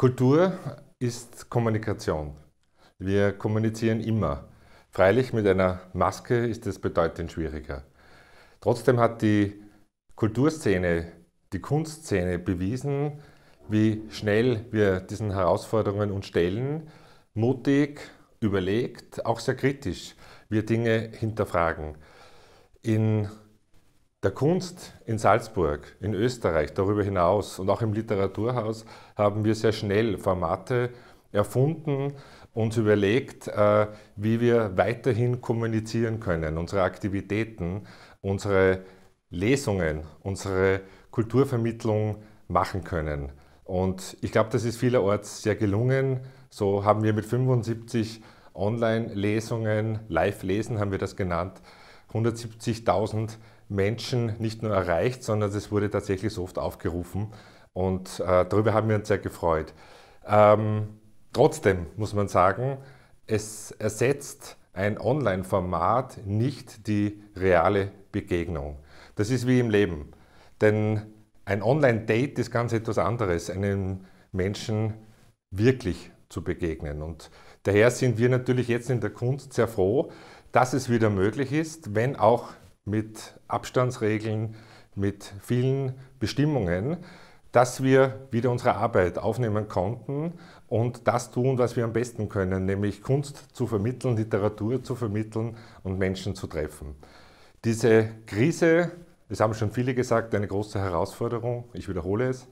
Kultur ist Kommunikation. Wir kommunizieren immer. Freilich mit einer Maske ist es bedeutend schwieriger. Trotzdem hat die Kulturszene, die Kunstszene bewiesen, wie schnell wir diesen Herausforderungen uns stellen, mutig, überlegt, auch sehr kritisch wir Dinge hinterfragen. In der Kunst in Salzburg, in Österreich, darüber hinaus und auch im Literaturhaus haben wir sehr schnell Formate erfunden, und überlegt, äh, wie wir weiterhin kommunizieren können, unsere Aktivitäten, unsere Lesungen, unsere Kulturvermittlung machen können. Und ich glaube, das ist vielerorts sehr gelungen. So haben wir mit 75 Online-Lesungen, Live-Lesen haben wir das genannt, 170.000 Menschen nicht nur erreicht, sondern es wurde tatsächlich so oft aufgerufen. Und äh, darüber haben wir uns sehr gefreut. Ähm, trotzdem muss man sagen, es ersetzt ein Online-Format nicht die reale Begegnung. Das ist wie im Leben. Denn ein Online-Date ist ganz etwas anderes, einem Menschen wirklich zu begegnen. Und daher sind wir natürlich jetzt in der Kunst sehr froh, dass es wieder möglich ist, wenn auch mit Abstandsregeln, mit vielen Bestimmungen, dass wir wieder unsere Arbeit aufnehmen konnten und das tun, was wir am besten können, nämlich Kunst zu vermitteln, Literatur zu vermitteln und Menschen zu treffen. Diese Krise, das haben schon viele gesagt, eine große Herausforderung, ich wiederhole es,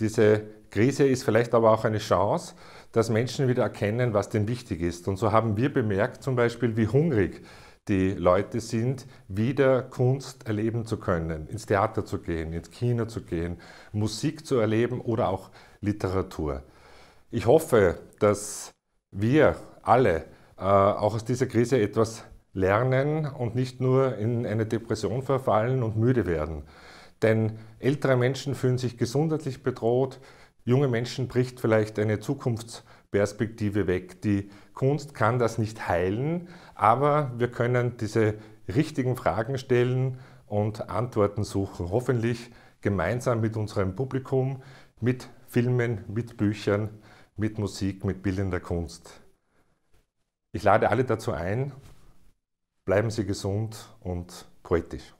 diese Krise ist vielleicht aber auch eine Chance, dass Menschen wieder erkennen, was denn wichtig ist. Und so haben wir bemerkt zum Beispiel, wie hungrig die Leute sind, wieder Kunst erleben zu können, ins Theater zu gehen, ins Kino zu gehen, Musik zu erleben oder auch Literatur. Ich hoffe, dass wir alle äh, auch aus dieser Krise etwas lernen und nicht nur in eine Depression verfallen und müde werden. Denn ältere Menschen fühlen sich gesundheitlich bedroht, junge Menschen bricht vielleicht eine Zukunfts- Perspektive weg. Die Kunst kann das nicht heilen, aber wir können diese richtigen Fragen stellen und Antworten suchen. Hoffentlich gemeinsam mit unserem Publikum, mit Filmen, mit Büchern, mit Musik, mit bildender Kunst. Ich lade alle dazu ein, bleiben Sie gesund und poetisch.